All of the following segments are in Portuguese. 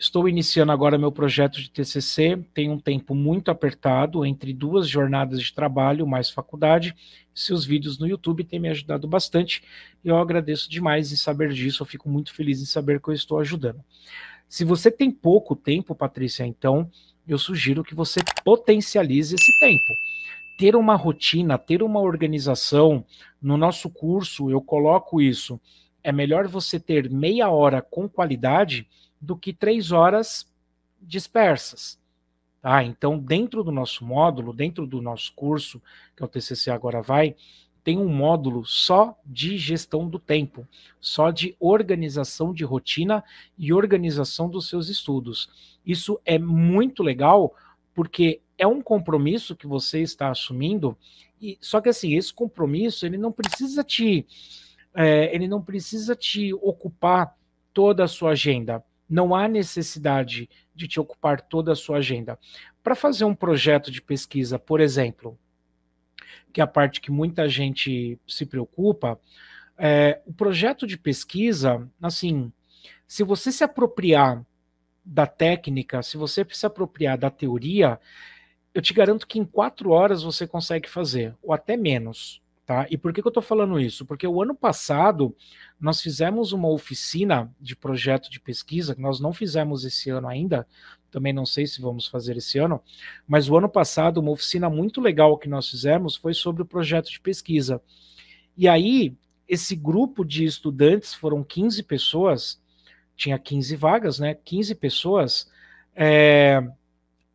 Estou iniciando agora meu projeto de TCC, tenho um tempo muito apertado entre duas jornadas de trabalho mais faculdade. Seus vídeos no YouTube têm me ajudado bastante e eu agradeço demais em saber disso. Eu fico muito feliz em saber que eu estou ajudando. Se você tem pouco tempo, Patrícia, então eu sugiro que você potencialize esse tempo. Ter uma rotina, ter uma organização. No nosso curso, eu coloco isso. É melhor você ter meia hora com qualidade do que três horas dispersas. Tá? Então, dentro do nosso módulo, dentro do nosso curso, que é o TCC Agora Vai, tem um módulo só de gestão do tempo, só de organização de rotina e organização dos seus estudos. Isso é muito legal porque é um compromisso que você está assumindo e só que assim esse compromisso ele não precisa te é, ele não precisa te ocupar toda a sua agenda não há necessidade de te ocupar toda a sua agenda. Para fazer um projeto de pesquisa, por exemplo, que é a parte que muita gente se preocupa, é, o projeto de pesquisa, assim, se você se apropriar da técnica, se você se apropriar da teoria, eu te garanto que em quatro horas você consegue fazer, ou até menos. Tá? E por que, que eu estou falando isso? Porque o ano passado nós fizemos uma oficina de projeto de pesquisa, que nós não fizemos esse ano ainda, também não sei se vamos fazer esse ano, mas o ano passado uma oficina muito legal que nós fizemos foi sobre o projeto de pesquisa. E aí, esse grupo de estudantes foram 15 pessoas, tinha 15 vagas, né? 15 pessoas. É...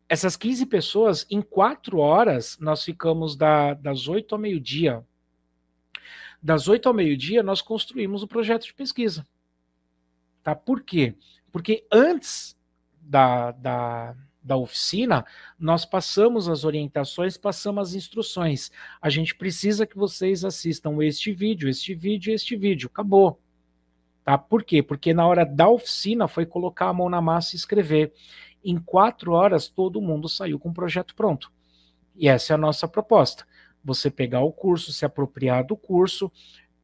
Essas 15 pessoas, em quatro horas, nós ficamos da, das 8 ao meio-dia das 8 ao meio-dia, nós construímos o um projeto de pesquisa. Tá? Por quê? Porque antes da, da, da oficina, nós passamos as orientações, passamos as instruções. A gente precisa que vocês assistam este vídeo, este vídeo, este vídeo. Acabou. Tá? Por quê? Porque na hora da oficina foi colocar a mão na massa e escrever. Em quatro horas, todo mundo saiu com o projeto pronto. E essa é a nossa proposta você pegar o curso, se apropriar do curso,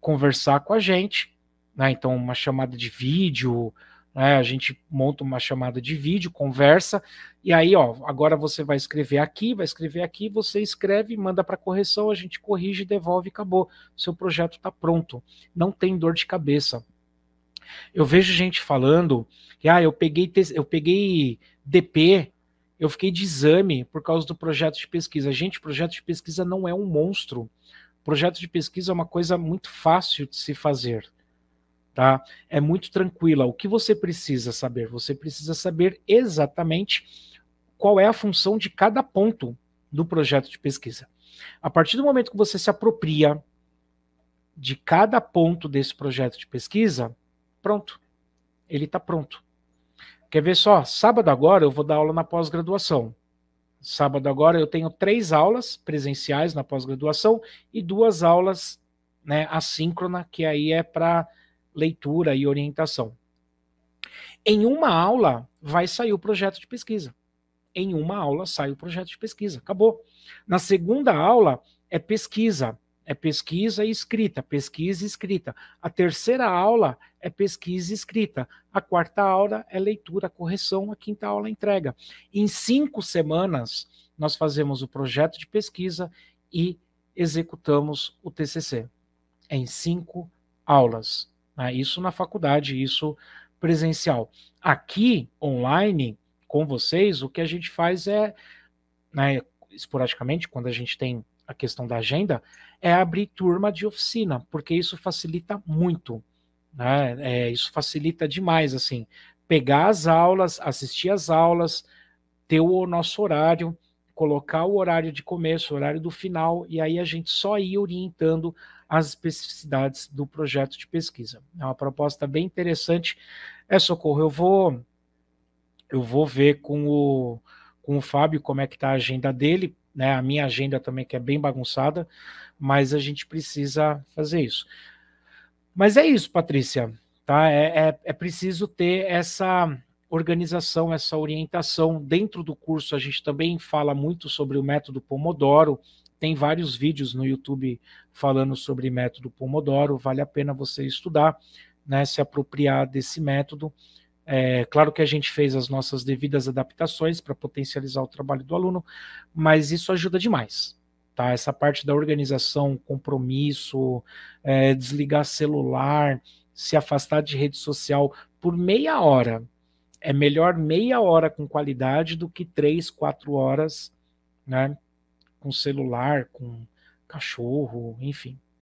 conversar com a gente, né? Então, uma chamada de vídeo, né? A gente monta uma chamada de vídeo, conversa, e aí, ó, agora você vai escrever aqui, vai escrever aqui, você escreve, manda para correção, a gente corrige, devolve, acabou. Seu projeto está pronto. Não tem dor de cabeça. Eu vejo gente falando que ah, eu peguei, eu peguei DP eu fiquei de exame por causa do projeto de pesquisa. Gente, projeto de pesquisa não é um monstro. Projeto de pesquisa é uma coisa muito fácil de se fazer. Tá? É muito tranquila. O que você precisa saber? Você precisa saber exatamente qual é a função de cada ponto do projeto de pesquisa. A partir do momento que você se apropria de cada ponto desse projeto de pesquisa, pronto, ele está pronto. Quer ver só? Sábado agora eu vou dar aula na pós-graduação. Sábado agora eu tenho três aulas presenciais na pós-graduação e duas aulas né, assíncrona, que aí é para leitura e orientação. Em uma aula vai sair o projeto de pesquisa. Em uma aula sai o projeto de pesquisa. Acabou. Na segunda aula é pesquisa é pesquisa e escrita, pesquisa e escrita. A terceira aula é pesquisa e escrita. A quarta aula é leitura, correção. A quinta aula é entrega. Em cinco semanas, nós fazemos o projeto de pesquisa e executamos o TCC. Em cinco aulas. Né? Isso na faculdade, isso presencial. Aqui, online, com vocês, o que a gente faz é, né, esporadicamente, quando a gente tem a questão da agenda, é abrir turma de oficina, porque isso facilita muito. Né? É, isso facilita demais, assim, pegar as aulas, assistir as aulas, ter o nosso horário, colocar o horário de começo, o horário do final, e aí a gente só ir orientando as especificidades do projeto de pesquisa. É uma proposta bem interessante. É socorro, eu vou eu vou ver com o, com o Fábio como é que está a agenda dele, né? A minha agenda também que é bem bagunçada, mas a gente precisa fazer isso. Mas é isso, Patrícia, tá? É, é, é preciso ter essa organização, essa orientação. Dentro do curso a gente também fala muito sobre o método Pomodoro, tem vários vídeos no YouTube falando sobre método Pomodoro, vale a pena você estudar, né, se apropriar desse método é, claro que a gente fez as nossas devidas adaptações para potencializar o trabalho do aluno, mas isso ajuda demais. Tá? Essa parte da organização, compromisso, é, desligar celular, se afastar de rede social por meia hora. É melhor meia hora com qualidade do que três, quatro horas né, com celular, com cachorro, enfim.